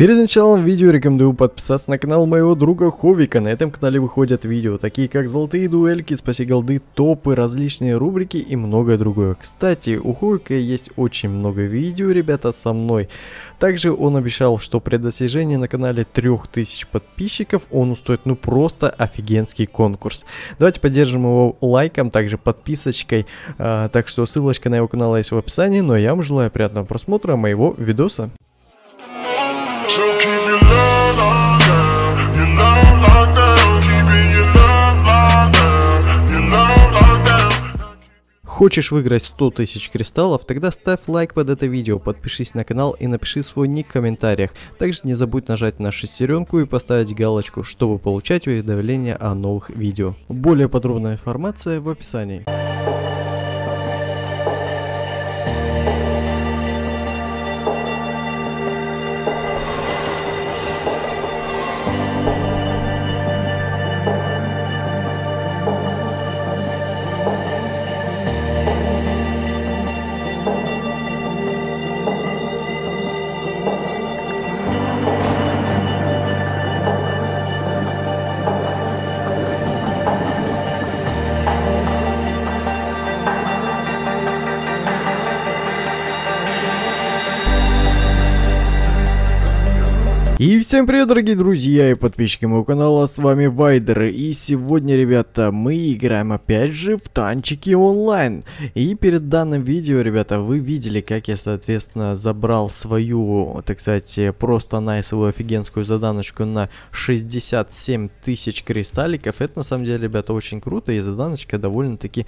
Перед началом видео рекомендую подписаться на канал моего друга Ховика. На этом канале выходят видео, такие как золотые дуэльки, спаси голды, топы, различные рубрики и многое другое. Кстати, у Ховика есть очень много видео, ребята, со мной. Также он обещал, что при достижении на канале 3000 подписчиков он устроит ну просто офигенский конкурс. Давайте поддержим его лайком, также подписочкой. А, так что ссылочка на его канал есть в описании, но ну, а я вам желаю приятного просмотра моего видоса. Хочешь выиграть 100 тысяч кристаллов? Тогда ставь лайк под это видео, подпишись на канал и напиши свой ник в комментариях. Также не забудь нажать на шестеренку и поставить галочку, чтобы получать уведомления о новых видео. Более подробная информация в описании. И всем привет, дорогие друзья и подписчики моего канала, с вами Вайдер. И сегодня, ребята, мы играем опять же в танчики онлайн. И перед данным видео, ребята, вы видели, как я, соответственно, забрал свою, так сказать, просто найсовую офигенскую заданочку на 67 тысяч кристалликов. Это, на самом деле, ребята, очень круто, и заданочка довольно-таки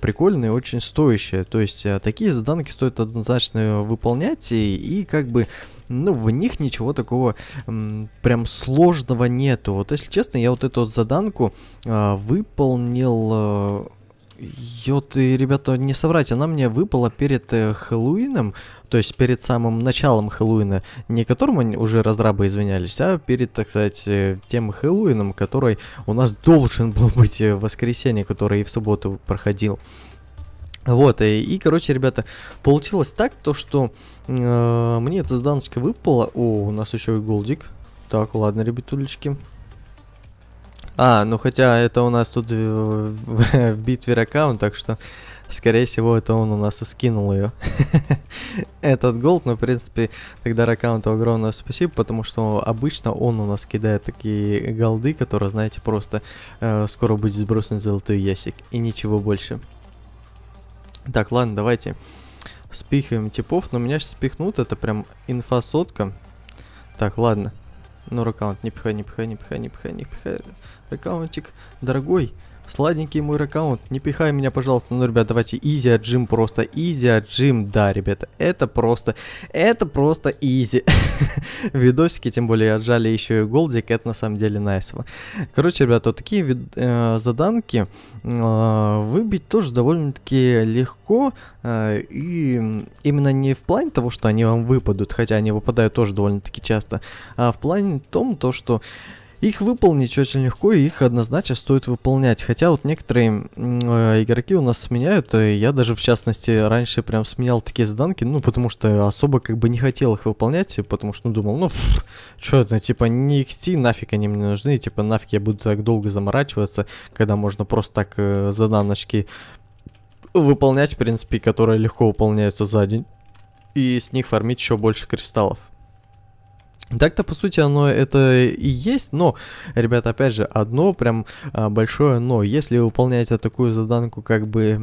прикольная и очень стоящая. То есть, э, такие заданки стоит однозначно выполнять, и, и как бы ну, в них ничего такого м, прям сложного нету. Вот, если честно, я вот эту вот заданку э, выполнил... Э, Ё ты, ребята, не соврать, она мне выпала перед э, Хэллоуином, то есть перед самым началом Хэллоуина, не которому уже разрабы извинялись, а перед, так сказать, э, тем Хэллоуином, который у нас должен был быть э, в воскресенье, который и в субботу проходил. Вот, и, э, и, короче, ребята, получилось так, то, что э, мне эта сданочка выпала. О, у нас еще и голдик. Так, ладно, ребятулечки. А, ну хотя это у нас тут в, в, в битве аккаунт, так что, скорее всего, это он у нас и скинул ее. Этот голд, но, ну, в принципе, тогда аккаунту огромное спасибо, потому что обычно он у нас кидает такие голды, которые, знаете, просто э, скоро будет сбросан золотой ящик и ничего больше. Так, ладно, давайте спихиваем типов. Но меня сейчас спихнут, это прям инфосотка. Так, ладно. Ну, раккаунт, не пихай, не пихай, не пихай, не пихай, не пихай. Раккаунтик, дорогой, Сладенький мой аккаунт, не пихай меня, пожалуйста. Ну, ребят, давайте изи от Джим, просто изи от Джим. Да, ребята, это просто, это просто изи. Видосики, тем более, отжали еще и голдик, это на самом деле найсово. Короче, ребята, вот такие э, заданки э, выбить тоже довольно-таки легко. Э, и именно не в плане того, что они вам выпадут, хотя они выпадают тоже довольно-таки часто, а в плане том, то, что... Их выполнить очень легко, и их однозначно стоит выполнять. Хотя вот некоторые э, игроки у нас сменяют, и э, я даже в частности раньше прям сменял такие заданки, ну потому что особо как бы не хотел их выполнять, потому что ну, думал, ну что это, типа не XT, нафиг они мне нужны, типа нафиг я буду так долго заморачиваться, когда можно просто так э, заданочки выполнять, в принципе, которые легко выполняются за день, и с них фармить еще больше кристаллов. Так-то, по сути, оно это и есть, но, ребята, опять же, одно прям а, большое но. Если выполнять выполняете такую заданку как бы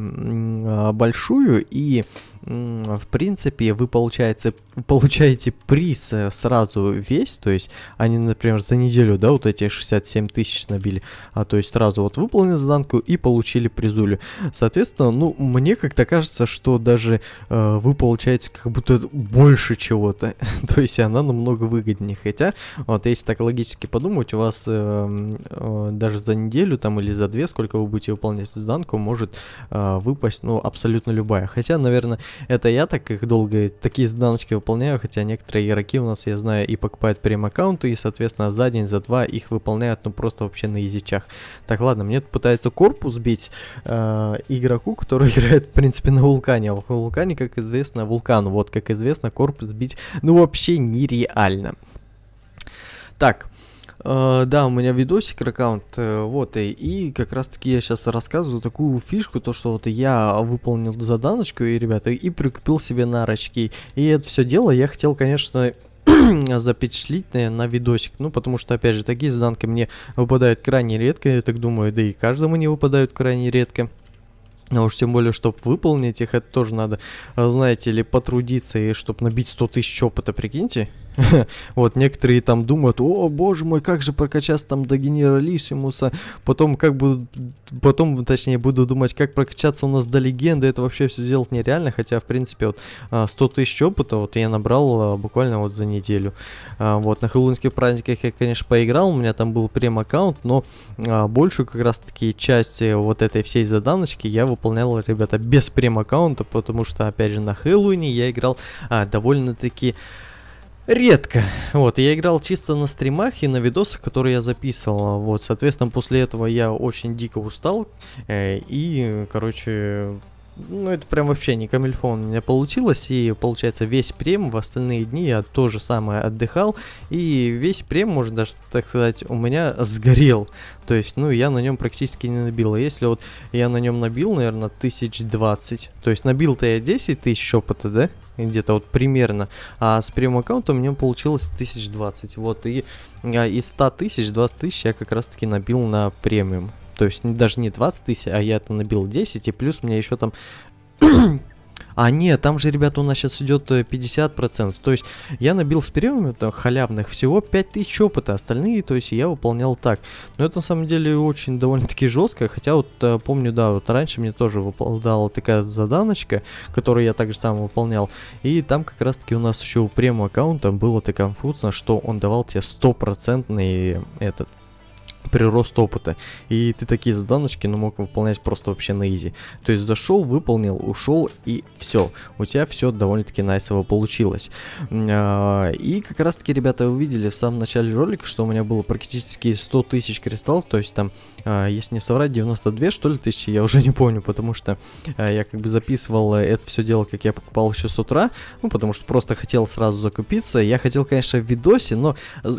а, большую и в принципе, вы получаете, получаете приз э, сразу весь, то есть они, например, за неделю, да, вот эти 67 тысяч набили, а то есть сразу вот выполнили заданку и получили призулю. Соответственно, ну, мне как-то кажется, что даже э, вы получаете как будто больше чего-то, то есть она намного выгоднее, хотя, вот если так логически подумать, у вас э, э, даже за неделю там или за две, сколько вы будете выполнять заданку, может э, выпасть, ну, абсолютно любая, хотя, наверное, это я так их долго, такие заданочки выполняю, хотя некоторые игроки у нас, я знаю, и покупают прем-аккаунты, и, соответственно, за день, за два их выполняют, ну, просто вообще на язычах. Так, ладно, мне тут пытается корпус бить э, игроку, который играет, в принципе, на вулкане. А в вулкане, как известно, вулкан, вот, как известно, корпус бить, ну, вообще нереально. Так, а, да, у меня видосик, аккаунт, э, вот, и, и как раз-таки я сейчас рассказываю такую фишку, то, что вот я выполнил заданочку, и, ребята, и прикупил себе нарочки. И это все дело я хотел, конечно, запечатлить на, на видосик. Ну, потому что, опять же, такие заданки мне выпадают крайне редко, я так думаю, да и каждому не выпадают крайне редко. А уж тем более, чтобы выполнить их, это тоже надо, э, знаете ли, потрудиться, и чтобы набить 100 тысяч опыта, прикиньте. вот, некоторые там думают, о, боже мой, как же прокачаться там до генералиссимуса, потом как будут, потом, точнее, буду думать, как прокачаться у нас до легенды, это вообще все сделать нереально, хотя, в принципе, вот 100 а, тысяч опыта вот я набрал а, буквально вот за неделю. А, вот, на хэллоуинских праздниках я, конечно, поиграл, у меня там был прем-аккаунт, но большую как раз-таки части э, вот этой всей заданочки я выполнял, ребята, без прем-аккаунта, потому что, опять же, на Хэллоуине я играл довольно-таки... Редко. Вот, я играл чисто на стримах и на видосах, которые я записывал. Вот, соответственно, после этого я очень дико устал. Э, и, короче, ну, это прям вообще не камельфон у меня получилось, и получается весь прем в остальные дни я то же самое отдыхал, и весь прем, можно даже так сказать, у меня сгорел, то есть, ну, я на нем практически не набил, а если вот я на нем набил, наверное, 1020, то есть набил-то я 10 тысяч опыта, да, где-то вот примерно, а с прем аккаунта у меня получилось 1020, вот, и а, из 100 тысяч, 20 тысяч я как раз-таки набил на премиум, то есть даже не 20 тысяч, а я-то набил 10, и плюс у меня еще там... А, нет, там же, ребята, у нас сейчас идет 50%. То есть я набил с премиума там, халявных всего 5000 опыта, остальные, то есть я выполнял так. Но это на самом деле очень довольно-таки жестко, хотя вот э, помню, да, вот раньше мне тоже выпадала такая заданочка, которую я также сам выполнял. И там как раз-таки у нас еще у премиум аккаунта было так конфузно, что он давал тебе стопроцентный этот прирост опыта. И ты такие заданочки, ну, мог выполнять просто вообще на изи. То есть зашел, выполнил, ушел и все. У тебя все довольно-таки найсово получилось. А, и как раз-таки, ребята, вы видели в самом начале ролика, что у меня было практически 100 тысяч кристаллов, то есть там, а, если не соврать, 92, что ли, тысячи, я уже не помню, потому что а, я как бы записывал э, это все дело, как я покупал еще с утра, ну, потому что просто хотел сразу закупиться. Я хотел, конечно, в видосе, но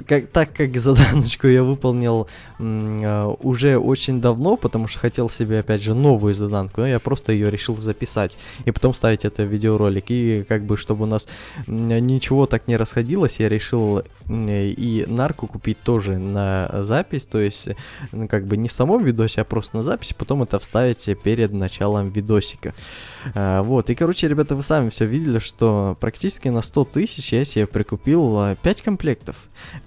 как, так как заданочку я выполнил Э, уже очень давно, потому что хотел себе, опять же, новую заданку, но я просто ее решил записать и потом ставить это в видеоролик. И как бы, чтобы у нас ничего так не расходилось, я решил и нарку купить тоже на запись, то есть, ну, как бы не в самом видосе, а просто на запись, потом это вставить перед началом видосика. А, вот, и, короче, ребята, вы сами все видели, что практически на 100 тысяч я себе прикупил 5 а, комплектов.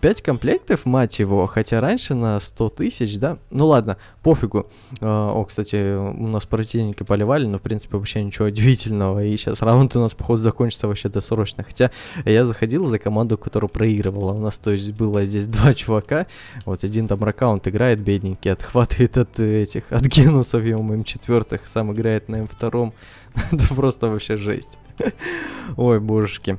5 комплектов, мать его, хотя раньше на 100 100 тысяч, да? Ну ладно, пофигу. А, о, кстати, у нас противники поливали, но, в принципе, вообще ничего удивительного. И сейчас раунд у нас, походу, закончится вообще досрочно. Хотя я заходил за команду, которая проигрывала. У нас, то есть, было здесь два чувака. Вот один там ракаунт играет, бедненький, отхватывает от этих, от генусов, его моим четвертых, сам играет на М2. Это просто вообще жесть. Ой, божечки.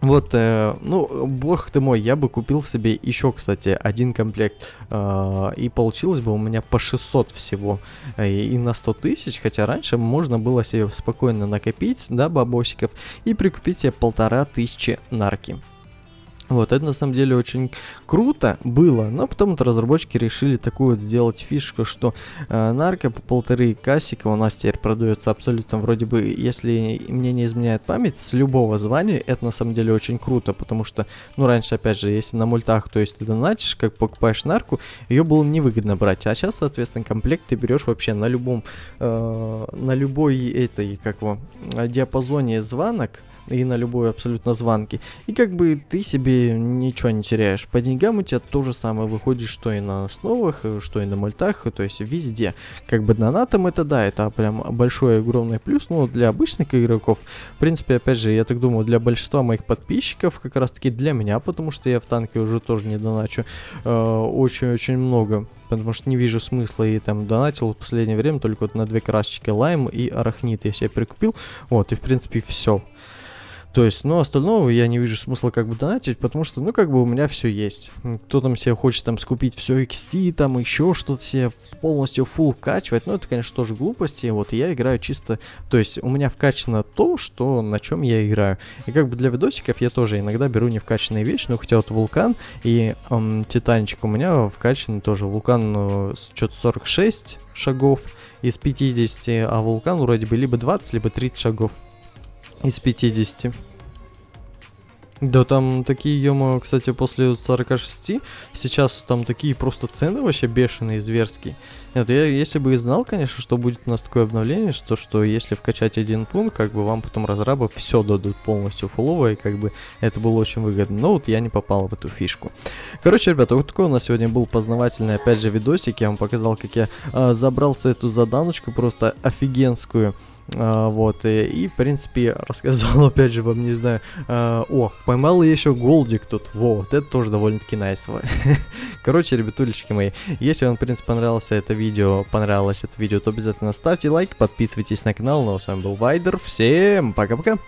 Вот, э, ну, бог ты мой, я бы купил себе еще, кстати, один комплект, э, и получилось бы у меня по 600 всего, э, и на 100 тысяч, хотя раньше можно было себе спокойно накопить, да, бабосиков, и прикупить себе полтора тысячи нарки. Вот, это на самом деле очень круто было, но потом вот разработчики решили такую вот сделать фишку, что э, нарко по полторы кассика у нас теперь продается абсолютно вроде бы, если мне не изменяет память, с любого звания, это на самом деле очень круто, потому что, ну, раньше, опять же, если на мультах, то есть ты донатишь, как покупаешь нарку, ее было невыгодно брать, а сейчас, соответственно, комплект ты берешь вообще на любом, э, на любой этой, как его, э, диапазоне звонок, и на любой абсолютно звонки. И как бы ты себе ничего не теряешь. По деньгам у тебя то же самое выходит, что и на основах, э, что и на мультах, то есть везде. Как бы донатом это да, это прям большой огромный плюс, но для обычных игроков, в принципе, опять же, я так думаю, для большинства моих подписчиков, как раз таки для меня, потому что я в танке уже тоже не доначу э, очень-очень э, много потому что не вижу смысла и там донатил в последнее время только вот на две красочки лайм и арахнит я себе прикупил, вот, и в принципе все. То есть, ну, остального я не вижу смысла как бы донатить, потому что, ну, как бы у меня все есть. Кто там себе хочет там скупить все XT, там еще что-то себе полностью full качивать, ну, это, конечно, тоже глупости. Вот я играю чисто, то есть у меня вкачано то, что на чем я играю. И как бы для видосиков я тоже иногда беру не вкачанные вещи, ну, хотя вот вулкан и эм, титанчик у меня вкачаны тоже. Вулкан э, что-то 46 шагов из 50, а вулкан вроде бы либо 20, либо 30 шагов. Из 50. Да, там такие, ё кстати, после 46, сейчас там такие просто цены вообще бешеные, зверские. Нет, я, если бы и знал, конечно, что будет у нас такое обновление, что, что если вкачать один пункт, как бы вам потом разрабы все дадут полностью фулово, и как бы это было очень выгодно. Но вот я не попал в эту фишку. Короче, ребята, вот такой у нас сегодня был познавательный, опять же, видосик. Я вам показал, как я э, а, забрался эту заданочку, просто офигенскую. А, вот, и, и, в принципе, рассказал, опять же, вам, не знаю, а, о, поймал я еще голдик тут, во, вот это тоже довольно-таки найсово. Короче, ребятулечки мои, если вам, в принципе, понравилось это видео, понравилось это видео, то обязательно ставьте лайк, подписывайтесь на канал, ну а с вами был Вайдер, всем пока-пока!